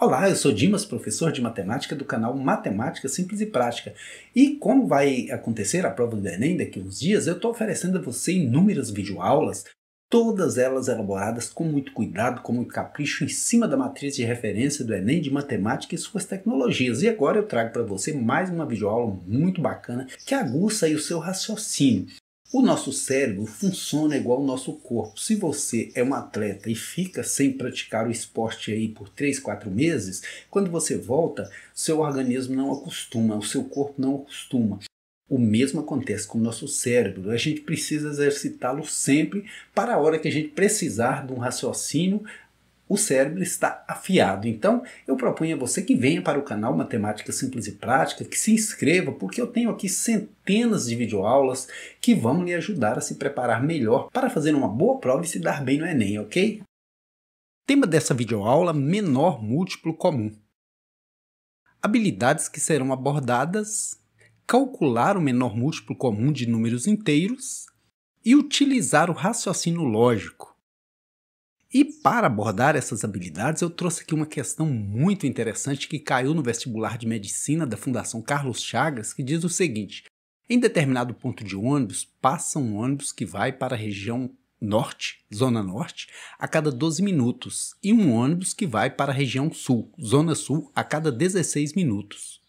Olá, eu sou Dimas, professor de matemática do canal Matemática Simples e Prática. E como vai acontecer a prova do Enem daqui a uns dias, eu estou oferecendo a você inúmeras videoaulas, todas elas elaboradas com muito cuidado, com muito capricho, em cima da matriz de referência do Enem de Matemática e suas tecnologias. E agora eu trago para você mais uma videoaula muito bacana que aguça o seu raciocínio. O nosso cérebro funciona igual o nosso corpo. Se você é um atleta e fica sem praticar o esporte aí por 3, 4 meses, quando você volta, seu organismo não acostuma, o seu corpo não acostuma. O mesmo acontece com o nosso cérebro. A gente precisa exercitá-lo sempre para a hora que a gente precisar de um raciocínio o cérebro está afiado. Então, eu proponho a você que venha para o canal Matemática Simples e Prática, que se inscreva, porque eu tenho aqui centenas de videoaulas que vão lhe ajudar a se preparar melhor para fazer uma boa prova e se dar bem no Enem, ok? Tema dessa videoaula: menor múltiplo comum. Habilidades que serão abordadas: calcular o menor múltiplo comum de números inteiros e utilizar o raciocínio lógico e para abordar essas habilidades, eu trouxe aqui uma questão muito interessante que caiu no vestibular de medicina da Fundação Carlos Chagas, que diz o seguinte: em determinado ponto de ônibus, passa um ônibus que vai para a região norte, zona norte, a cada 12 minutos, e um ônibus que vai para a região sul, zona sul, a cada 16 minutos.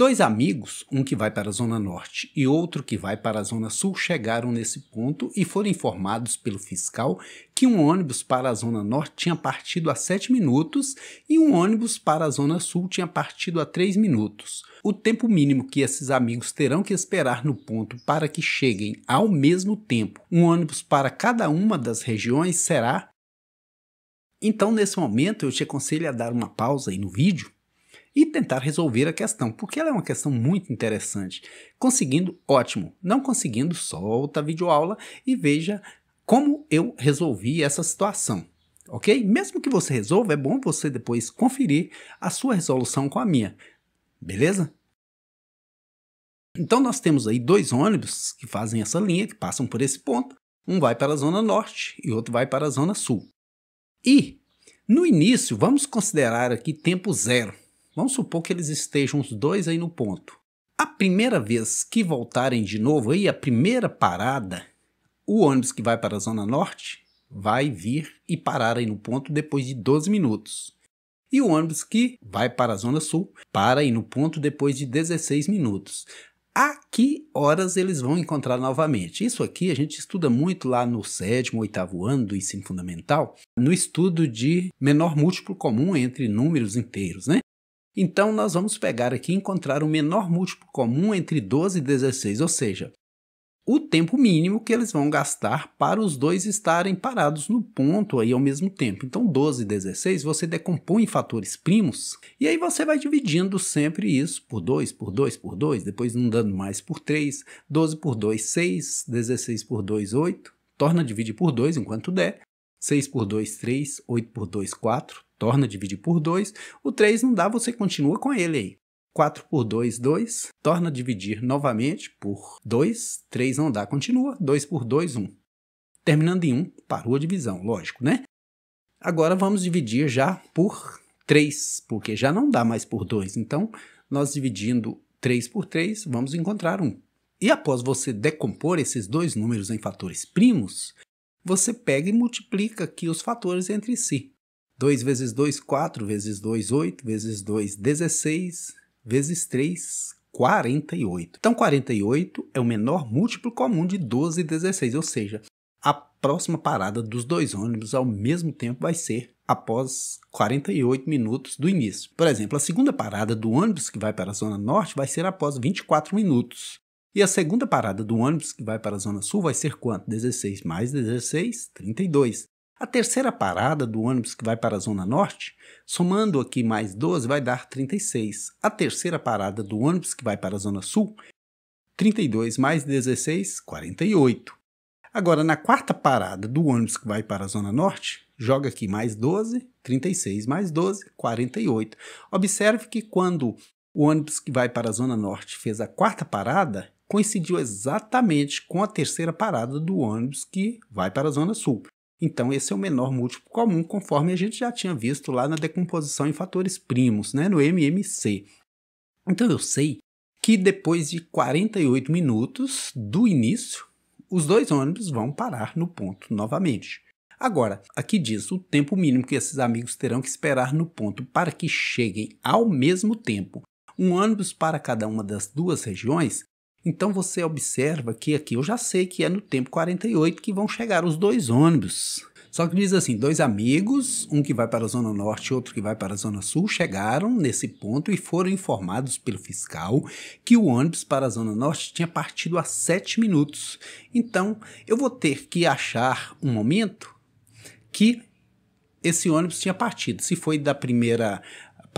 Dois amigos, um que vai para a Zona Norte e outro que vai para a Zona Sul, chegaram nesse ponto e foram informados pelo fiscal que um ônibus para a Zona Norte tinha partido a 7 minutos e um ônibus para a Zona Sul tinha partido a 3 minutos. O tempo mínimo que esses amigos terão que esperar no ponto para que cheguem ao mesmo tempo um ônibus para cada uma das regiões será. Então, nesse momento, eu te aconselho a dar uma pausa aí no vídeo e tentar resolver a questão, porque ela é uma questão muito interessante. Conseguindo, ótimo. Não conseguindo, solta a videoaula e veja como eu resolvi essa situação. Ok? Mesmo que você resolva, é bom você depois conferir a sua resolução com a minha. Beleza? Então nós temos aí dois ônibus que fazem essa linha, que passam por esse ponto. Um vai para a zona norte e outro vai para a zona sul. E no início, vamos considerar aqui tempo zero. Vamos supor que eles estejam os dois aí no ponto. A primeira vez que voltarem de novo aí, a primeira parada, o ônibus que vai para a Zona Norte vai vir e parar aí no ponto depois de 12 minutos. E o ônibus que vai para a Zona Sul para aí no ponto depois de 16 minutos. A que horas eles vão encontrar novamente? Isso aqui a gente estuda muito lá no sétimo, oitavo ano do ensino fundamental, no estudo de menor múltiplo comum entre números inteiros, né? Então, nós vamos pegar aqui e encontrar o menor múltiplo comum entre 12 e 16, ou seja, o tempo mínimo que eles vão gastar para os dois estarem parados no ponto aí ao mesmo tempo. Então, 12 e 16 você decompõe em fatores primos e aí você vai dividindo sempre isso por 2, por 2, por 2, depois não dando mais por 3, 12 por 2, 6, 16 por 2, 8, torna a dividir por 2 enquanto der, 6 por 2, 3, 8 por 2, 4, torna a dividir por 2. O 3 não dá, você continua com ele aí. 4 por 2, 2. Torna a dividir novamente por 2. 3 não dá, continua. 2 por 2, 1. Terminando em 1, parou a divisão, lógico, né? Agora vamos dividir já por 3, porque já não dá mais por 2. Então, nós dividindo 3 por 3, vamos encontrar 1. E após você decompor esses dois números em fatores primos, você pega e multiplica aqui os fatores entre si. 2 vezes 2, 4, vezes 2, 8, vezes 2, 16, vezes 3, 48. Então, 48 é o menor múltiplo comum de 12 e 16, ou seja, a próxima parada dos dois ônibus ao mesmo tempo vai ser após 48 minutos do início. Por exemplo, a segunda parada do ônibus que vai para a Zona Norte vai ser após 24 minutos. E a segunda parada do ônibus que vai para a Zona Sul vai ser quanto? 16 mais 16, 32. A terceira parada do ônibus que vai para a Zona Norte, somando aqui mais 12, vai dar 36. A terceira parada do ônibus que vai para a Zona Sul, 32 mais 16, 48. Agora, na quarta parada do ônibus que vai para a Zona Norte, joga aqui mais 12, 36 mais 12, 48. Observe que quando o ônibus que vai para a Zona Norte fez a quarta parada, coincidiu exatamente com a terceira parada do ônibus que vai para a Zona Sul. Então, esse é o menor múltiplo comum, conforme a gente já tinha visto lá na decomposição em fatores primos, né, no MMC. Então, eu sei que depois de 48 minutos do início, os dois ônibus vão parar no ponto novamente. Agora, aqui diz o tempo mínimo que esses amigos terão que esperar no ponto para que cheguem ao mesmo tempo. Um ônibus para cada uma das duas regiões então você observa que aqui eu já sei que é no tempo 48 que vão chegar os dois ônibus. Só que diz assim: dois amigos, um que vai para a Zona Norte e outro que vai para a Zona Sul, chegaram nesse ponto e foram informados pelo fiscal que o ônibus para a Zona Norte tinha partido há sete minutos. Então eu vou ter que achar um momento que esse ônibus tinha partido. Se foi da primeira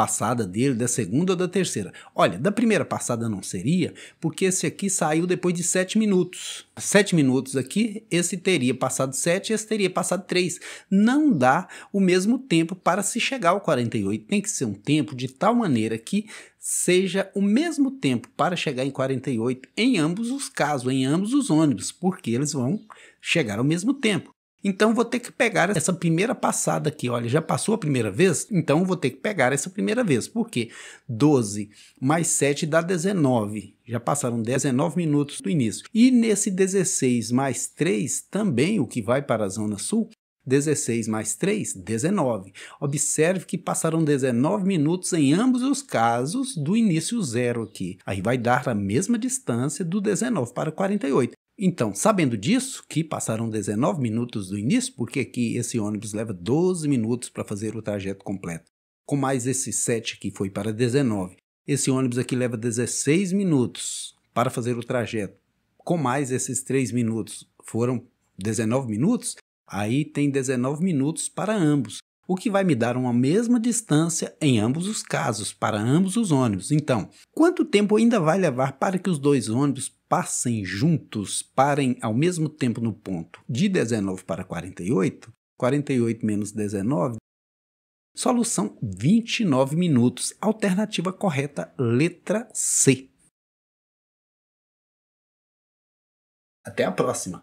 passada dele, da segunda ou da terceira. Olha, da primeira passada não seria, porque esse aqui saiu depois de sete minutos. Sete minutos aqui, esse teria passado sete, esse teria passado três. Não dá o mesmo tempo para se chegar ao 48. Tem que ser um tempo de tal maneira que seja o mesmo tempo para chegar em 48 em ambos os casos, em ambos os ônibus, porque eles vão chegar ao mesmo tempo. Então vou ter que pegar essa primeira passada aqui. Olha, já passou a primeira vez? Então vou ter que pegar essa primeira vez. Por quê? 12 mais 7 dá 19. Já passaram 19 minutos do início. E nesse 16 mais 3, também o que vai para a Zona Sul, 16 mais 3, 19. Observe que passaram 19 minutos em ambos os casos do início zero aqui. Aí vai dar a mesma distância do 19 para 48. Então, sabendo disso, que passaram 19 minutos do início, porque aqui esse ônibus leva 12 minutos para fazer o trajeto completo. Com mais esse 7 que foi para 19. Esse ônibus aqui leva 16 minutos para fazer o trajeto. Com mais esses 3 minutos, foram 19 minutos? Aí tem 19 minutos para ambos o que vai me dar uma mesma distância em ambos os casos, para ambos os ônibus. Então, quanto tempo ainda vai levar para que os dois ônibus passem juntos, parem ao mesmo tempo no ponto de 19 para 48? 48 menos 19. Solução 29 minutos. Alternativa correta, letra C. Até a próxima!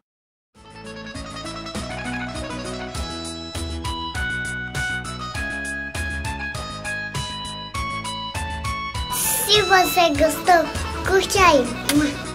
și vă se gustă cu